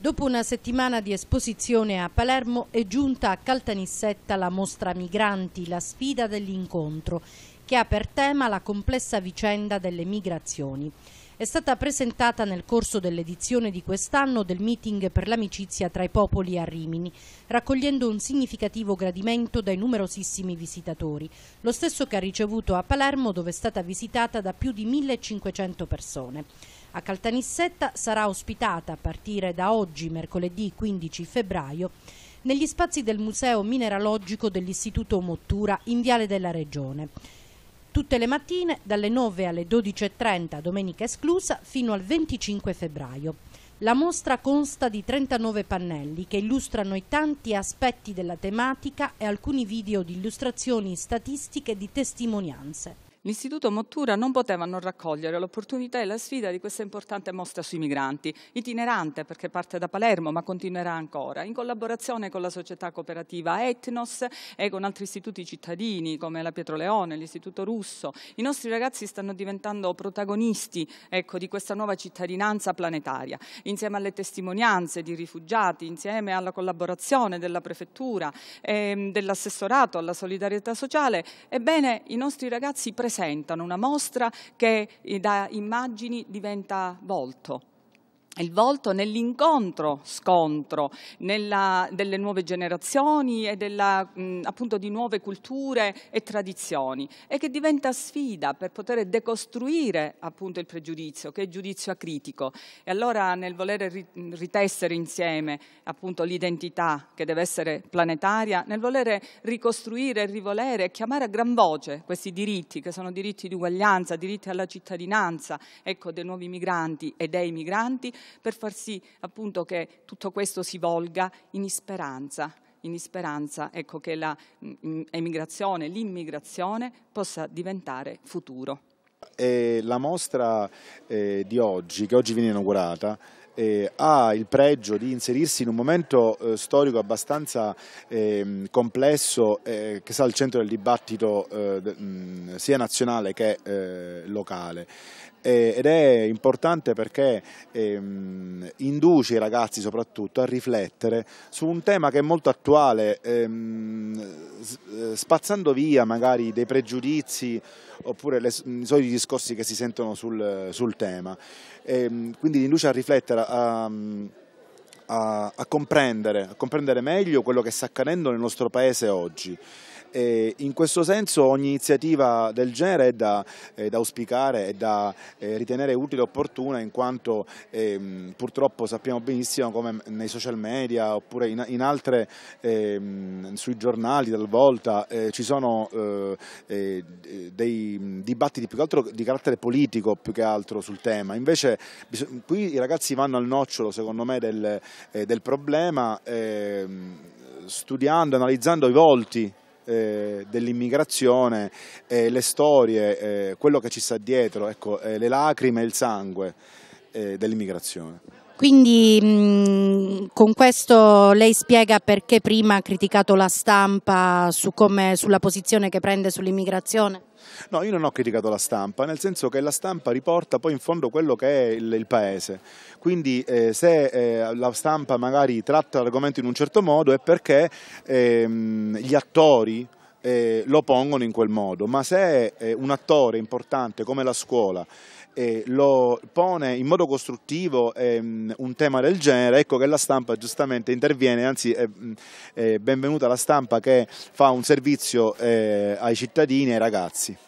Dopo una settimana di esposizione a Palermo è giunta a Caltanissetta la mostra Migranti, la sfida dell'incontro, che ha per tema la complessa vicenda delle migrazioni. È stata presentata nel corso dell'edizione di quest'anno del meeting per l'amicizia tra i popoli a Rimini, raccogliendo un significativo gradimento dai numerosissimi visitatori, lo stesso che ha ricevuto a Palermo dove è stata visitata da più di 1500 persone. A Caltanissetta sarà ospitata a partire da oggi, mercoledì 15 febbraio, negli spazi del Museo Mineralogico dell'Istituto Mottura in Viale della Regione. Tutte le mattine, dalle 9 alle 12.30, domenica esclusa, fino al 25 febbraio. La mostra consta di 39 pannelli che illustrano i tanti aspetti della tematica e alcuni video di illustrazioni statistiche di testimonianze. L'Istituto Mottura non poteva non raccogliere l'opportunità e la sfida di questa importante mostra sui migranti, itinerante perché parte da Palermo ma continuerà ancora, in collaborazione con la società cooperativa Etnos e con altri istituti cittadini come la Pietroleone, l'Istituto Russo. I nostri ragazzi stanno diventando protagonisti ecco, di questa nuova cittadinanza planetaria, insieme alle testimonianze di rifugiati, insieme alla collaborazione della prefettura, ehm, dell'assessorato alla solidarietà sociale. Ebbene, i nostri ragazzi presentano rappresentano, una mostra che eh, da immagini diventa volto il volto nell'incontro, scontro nella, delle nuove generazioni e della, mh, appunto di nuove culture e tradizioni e che diventa sfida per poter decostruire appunto il pregiudizio, che è giudizio acritico. E allora nel volere ritessere insieme appunto l'identità che deve essere planetaria, nel volere ricostruire, rivolere e chiamare a gran voce questi diritti che sono diritti di uguaglianza, diritti alla cittadinanza, ecco, dei nuovi migranti e dei migranti, per far sì appunto che tutto questo si volga in speranza, in speranza ecco, che l'emigrazione, mm, mm, l'immigrazione possa diventare futuro. E la mostra eh, di oggi, che oggi viene inaugurata, eh, ha il pregio di inserirsi in un momento eh, storico abbastanza ehm, eh, complesso che sta al centro del dibattito mh, eh, mm, sia nazionale che eh, locale eh, ed è importante perché ehm, induce i ragazzi soprattutto a riflettere su un tema che è molto attuale, ehm, eh, spazzando via magari dei pregiudizi oppure le, i soliti discorsi che si sentono sul, sul tema. E, ehm, quindi li induce a riflettere, a a, a, comprendere, a comprendere meglio quello che sta accadendo nel nostro paese oggi. E in questo senso ogni iniziativa del genere è da, è da auspicare, è da eh, ritenere utile e opportuna in quanto ehm, purtroppo sappiamo benissimo come nei social media oppure in, in altre, ehm, sui giornali talvolta eh, ci sono eh, eh dei dibattiti più che altro di carattere politico più che altro sul tema. Invece qui i ragazzi vanno al nocciolo secondo me del, eh, del problema ehm, studiando, analizzando i volti eh, dell'immigrazione, eh, le storie, eh, quello che ci sta dietro, ecco, eh, le lacrime e il sangue dell'immigrazione. Quindi mh, con questo lei spiega perché prima ha criticato la stampa su come, sulla posizione che prende sull'immigrazione? No, io non ho criticato la stampa, nel senso che la stampa riporta poi in fondo quello che è il, il paese. Quindi eh, se eh, la stampa magari tratta l'argomento in un certo modo è perché ehm, gli attori eh, lo pongono in quel modo, ma se eh, un attore importante come la scuola eh, lo pone in modo costruttivo ehm, un tema del genere, ecco che la stampa giustamente interviene, anzi è, mm, benvenuta la stampa che fa un servizio eh, ai cittadini e ai ragazzi.